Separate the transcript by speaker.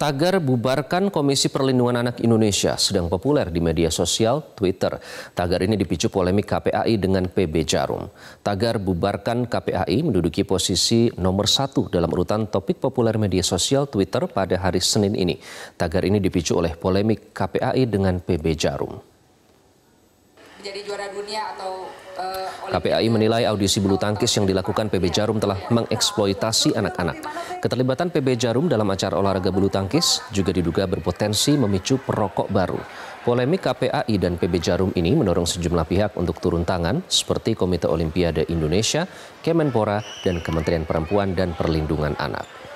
Speaker 1: Tagar bubarkan Komisi Perlindungan Anak Indonesia sedang populer di media sosial Twitter. Tagar ini dipicu polemik KPAI dengan PB Jarum. Tagar bubarkan KPAI menduduki posisi nomor satu dalam urutan topik populer media sosial Twitter pada hari Senin ini. Tagar ini dipicu oleh polemik KPAI dengan PB Jarum
Speaker 2: menjadi juara dunia atau
Speaker 1: eh, KPAI menilai audisi bulu tangkis yang dilakukan PB Jarum telah mengeksploitasi anak-anak. Keterlibatan PB Jarum dalam acara olahraga bulu tangkis juga diduga berpotensi memicu perokok baru. Polemik KPAI dan PB Jarum ini mendorong sejumlah pihak untuk turun tangan seperti Komite Olimpiade Indonesia, Kemenpora, dan Kementerian Perempuan dan Perlindungan Anak.